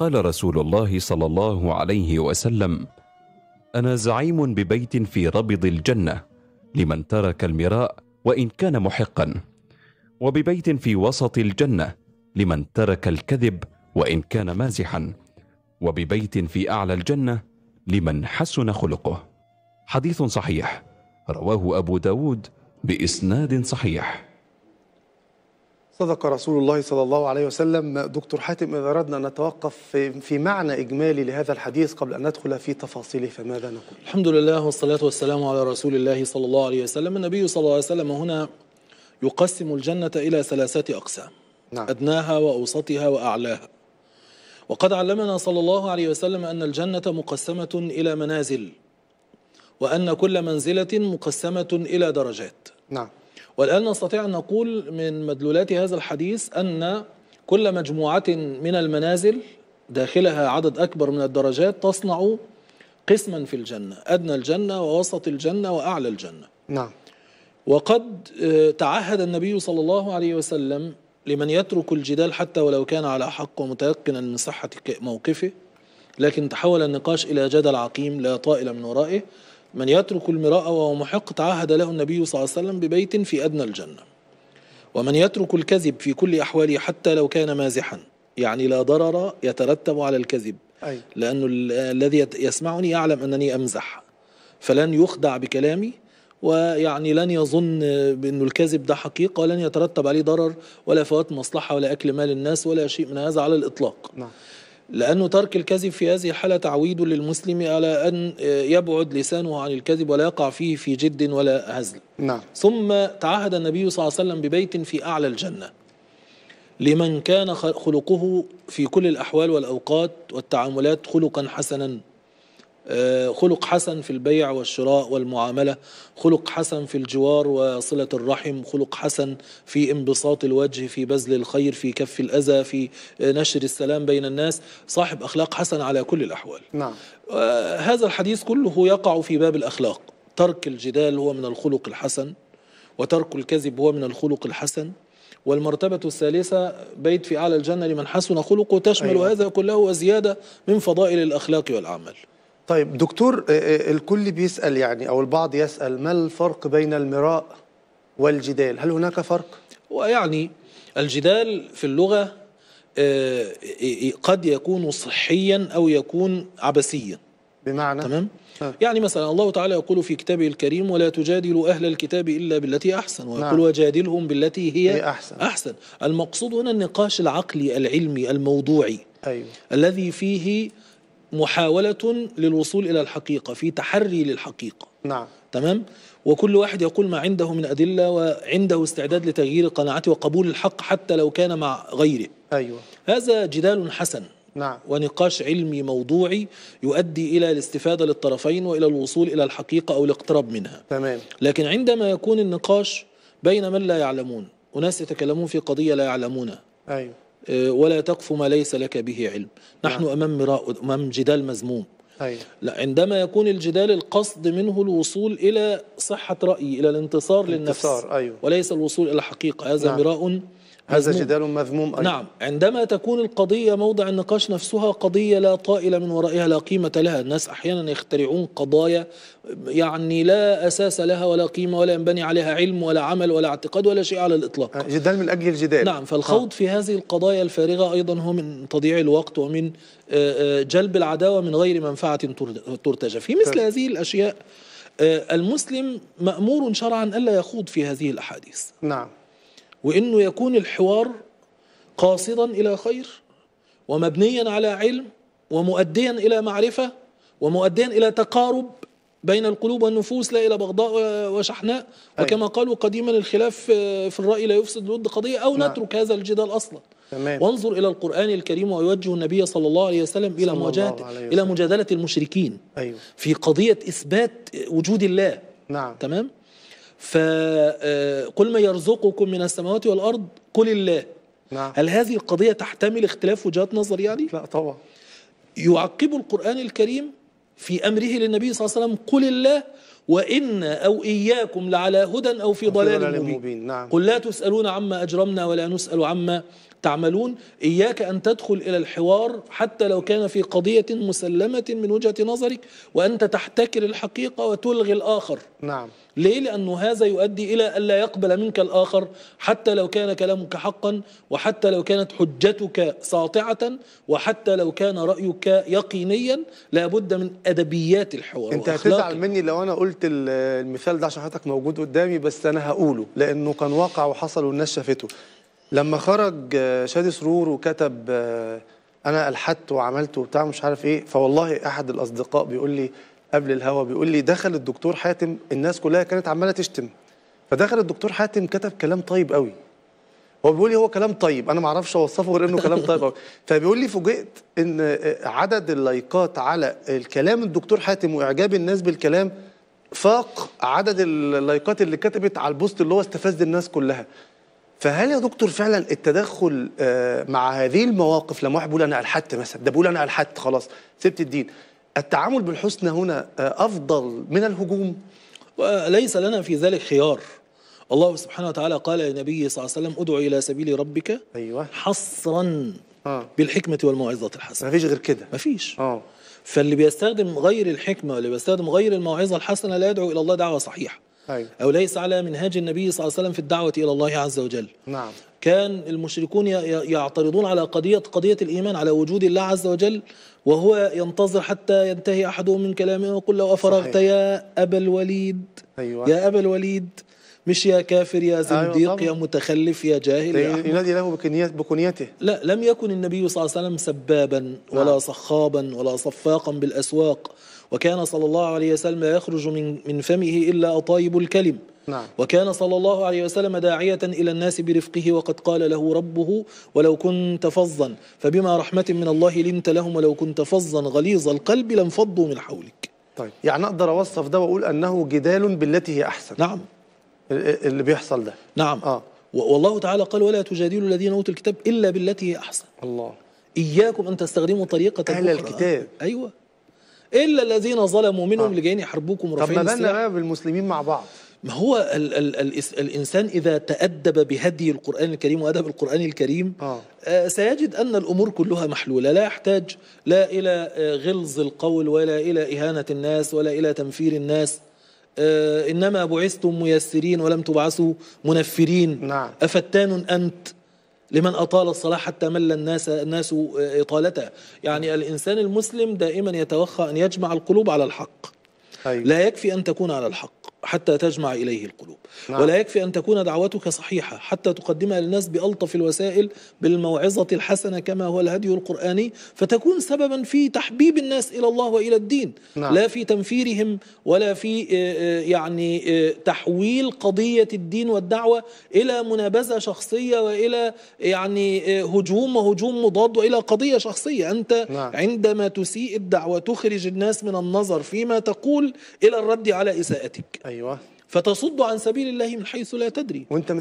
قال رسول الله صلى الله عليه وسلم أنا زعيم ببيت في ربض الجنة لمن ترك المراء وإن كان محقا وببيت في وسط الجنة لمن ترك الكذب وإن كان مازحا وببيت في أعلى الجنة لمن حسن خلقه حديث صحيح رواه أبو داود بإسناد صحيح صدق رسول الله صلى الله عليه وسلم دكتور حاتم إذا أردنا أن نتوقف في معنى إجمالي لهذا الحديث قبل أن ندخل في تفاصيله فماذا نقول؟ الحمد لله والصلاة والسلام على رسول الله صلى الله عليه وسلم النبي صلى الله عليه وسلم هنا يقسم الجنة إلى ثلاثة أقسام نعم. أدناها وأوسطها وأعلاها وقد علمنا صلى الله عليه وسلم أن الجنة مقسمة إلى منازل وأن كل منزلة مقسمة إلى درجات نعم والآن نستطيع أن نقول من مدلولات هذا الحديث أن كل مجموعة من المنازل داخلها عدد أكبر من الدرجات تصنع قسما في الجنة أدنى الجنة ووسط الجنة وأعلى الجنة نعم وقد آه، تعهد النبي صلى الله عليه وسلم لمن يترك الجدال حتى ولو كان على حق ومتيقنا من صحة موقفه لكن تحول النقاش إلى جدل عقيم لا طائل من ورائه من يترك المراء وهو محق تعهد له النبي صلى الله عليه وسلم ببيت في أدنى الجنة ومن يترك الكذب في كل أحواله حتى لو كان مازحا يعني لا ضرر يترتب على الكذب لأن لأنه الذي يسمعني يعلم أنني أمزح فلن يخدع بكلامي ويعني لن يظن بأن الكذب ده حقيقة ولن يترتب عليه ضرر ولا فوات مصلحة ولا أكل مال الناس ولا شيء من هذا على الإطلاق نعم. لأنه ترك الكذب في هذه الحالة تعويد للمسلم على أن يبعد لسانه عن الكذب ولا يقع فيه في جد ولا هزل نعم. ثم تعهد النبي صلى الله عليه وسلم ببيت في أعلى الجنة لمن كان خلقه في كل الأحوال والأوقات والتعاملات خلقا حسنا آه، خلق حسن في البيع والشراء والمعاملة خلق حسن في الجوار وصلة الرحم خلق حسن في انبساط الوجه في بذل الخير في كف الأذى في نشر السلام بين الناس صاحب أخلاق حسن على كل الأحوال نعم. آه، هذا الحديث كله يقع في باب الأخلاق ترك الجدال هو من الخلق الحسن وترك الكذب هو من الخلق الحسن والمرتبة الثالثة بيت في أعلى الجنة لمن حسن خلقه تشمل أيوة. هذا كله وزيادة من فضائل الأخلاق والأعمال طيب دكتور آه، آه، الكل بيسأل يعني أو البعض يسأل ما الفرق بين المراء والجدال هل هناك فرق؟ ويعني الجدال في اللغة آه، قد يكون صحيا أو يكون عبثيا بمعنى تمام؟ يعني مثلا الله تعالى يقول في كتابه الكريم ولا تجادلوا أهل الكتاب إلا بالتي أحسن نعم. ويقول نعم. وجادلهم بالتي هي, هي أحسن. أحسن المقصود هنا النقاش العقلي العلمي الموضوعي أيوه. الذي فيه محاولة للوصول إلى الحقيقة في تحري للحقيقة نعم تمام وكل واحد يقول ما عنده من أدلة وعنده استعداد لتغيير قناعته وقبول الحق حتى لو كان مع غيره أيوة. هذا جدال حسن نعم. ونقاش علمي موضوعي يؤدي إلى الاستفادة للطرفين وإلى الوصول إلى الحقيقة أو الاقتراب منها تمام. لكن عندما يكون النقاش بين من لا يعلمون أناس يتكلمون في قضية لا يعلمونها أيوة. آه، ولا تقف ما ليس لك به علم نحن نعم. أمام, مراء أمام جدال مذموم لا عندما يكون الجدال القصد منه الوصول إلى صحة رأي إلى الانتصار, الانتصار للنفس أيوه. وليس الوصول إلى حقيقة هذا نعم. مراء هذا جدال مذموم أيضا نعم عندما تكون القضية موضع النقاش نفسها قضية لا طائلة من ورائها لا قيمة لها الناس أحيانا يخترعون قضايا يعني لا أساس لها ولا قيمة ولا ينبني عليها علم ولا عمل ولا اعتقاد ولا شيء على الإطلاق يعني جدال من أجل الجدال نعم فالخوض آه. في هذه القضايا الفارغة أيضا هو من تضييع الوقت ومن آه، آه، جلب العداوة من غير منفعة ترتجى في مثل هذه الأشياء المسلم مأمور شرعا ألا يخوض في هذه الأحاديث نعم وانه يكون الحوار قاصدا الى خير ومبنيا على علم ومؤديا الى معرفه ومؤديا الى تقارب بين القلوب والنفوس لا الى بغضاء وشحناء وكما قالوا قديما الخلاف في الراي لا يفسد الود قضيه او نعم. نترك هذا الجدال اصلا تمام. وانظر الى القران الكريم ويوجه النبي صلى الله عليه وسلم الى مواجهه الى مجادله المشركين أيوه. في قضيه اثبات وجود الله نعم تمام فقل آه، ما يرزقكم من السماوات والأرض قل الله نعم. هل هذه القضية تحتمل اختلاف وجهات نظر يعني؟ لا طبعا يعقب القرآن الكريم في أمره للنبي صلى الله عليه وسلم قل الله وإنا أو إياكم لعلى هدى أو في ضلال مبين, مبين. نعم. قل لا تسألون عما أجرمنا ولا نسأل عما تعملون إياك أن تدخل إلى الحوار حتى لو كان في قضية مسلمة من وجهة نظرك وأنت تحتكر الحقيقة وتلغي الآخر نعم ليه؟ لأنه هذا يؤدي إلى أن لا يقبل منك الآخر حتى لو كان كلامك حقا وحتى لو كانت حجتك ساطعة وحتى لو كان رأيك يقينيا لابد من أدبيات الحوار أنت هتزعل مني لو أنا قلت المثال ده عشان حضرتك موجود قدامي بس أنا هقوله لأنه كان واقع وحصل والناس شافته لما خرج آه، شادي سرور وكتب آه، انا الحت وعملت وبتاع مش عارف ايه فوالله احد الاصدقاء بيقول لي قبل الهوا بيقول لي دخل الدكتور حاتم الناس كلها كانت عماله تشتم فدخل الدكتور حاتم كتب كلام طيب قوي هو بيقول لي هو كلام طيب انا ما اعرفش اوصفه غير انه كلام طيب قوي فبيقول لي فوجئت ان آه، عدد اللايكات على الكلام الدكتور حاتم واعجاب الناس بالكلام فاق عدد اللايكات اللي كتبت على البوست اللي هو استفز الناس كلها فهل يا دكتور فعلا التدخل آه، مع هذه المواقف لما واحد بيقول انا الحت مثلا ده بيقول انا الحت خلاص سبت الدين التعامل بالحسنى هنا آه، افضل من الهجوم ليس لنا في ذلك خيار الله سبحانه وتعالى قال لنبيه صلى الله عليه وسلم ادعو الى سبيل ربك ايوه حصرا آه. بالحكمه والموعظه الحسنه مفيش غير كده مفيش اه فاللي بيستخدم غير الحكمه واللي بيستخدم غير الموعظه الحسنه لا يدعو الى الله دعوه صحيحه أي. طيب. أو ليس على منهاج النبي صلى الله عليه وسلم في الدعوة إلى الله عز وجل نعم كان المشركون يعترضون على قضية قضية الإيمان على وجود الله عز وجل وهو ينتظر حتى ينتهي أحدهم من كلامه ويقول لو أفرغت صحيح. يا أبا الوليد أيوة. يا أبا الوليد مش يا كافر يا أيوة، زنديق أيوة يا متخلف يا جاهل يا طيب، ينادي له بكنيته لا لم يكن النبي صلى الله عليه وسلم سبابا ولا نعم. صخابا ولا صفاقا بالأسواق وكان صلى الله عليه وسلم لا يخرج من من فمه إلا أطايب الكلم نعم. وكان صلى الله عليه وسلم داعية إلى الناس برفقه وقد قال له ربه ولو كنت فظا فبما رحمة من الله لنت لهم ولو كنت فظا غليظ القلب لانفضوا من حولك طيب يعني أقدر أوصف ده وأقول أنه جدال بالتي هي أحسن نعم اللي بيحصل ده نعم آه. والله تعالى قال ولا تجادلوا الذين أوتوا الكتاب إلا بالتي هي أحسن الله إياكم أن تستخدموا طريقة أهل الكتاب أيوة الا الذين ظلموا منهم اللي آه. جايين يحاربوكم ورافعين طب ما بالنا بقى بالمسلمين مع بعض ما هو الـ الـ الـ الانسان اذا تادب بهدي القران الكريم وادب القران الكريم آه. آه سيجد ان الامور كلها محلوله لا يحتاج لا الى آه، غلظ القول ولا الى اهانه الناس ولا الى تنفير الناس آه انما بعثتم ميسرين ولم تبعثوا منفرين نعم. افتان انت لمن أطال الصلاة حتى مل الناس الناس آه، إطالته يعني الإنسان المسلم دائما يتوخى أن يجمع القلوب على الحق أيوة. لا يكفي أن تكون على الحق حتى تجمع إليه القلوب نعم. ولا يكفي أن تكون دعوتك صحيحة حتى تقدمها للناس بألطف الوسائل بالموعظة الحسنة كما هو الهدي القرآني فتكون سببا في تحبيب الناس إلى الله وإلى الدين نعم. لا في تنفيرهم ولا في آه، آه، يعني آه، تحويل قضية الدين والدعوة إلى منابذة شخصية وإلى يعني هجوم وهجوم مضاد وإلى قضية شخصية أنت نعم. عندما تسيء الدعوة تخرج الناس من النظر فيما تقول إلى الرد على إساءتك ايوه فتصد عن سبيل الله من حيث لا تدري وانت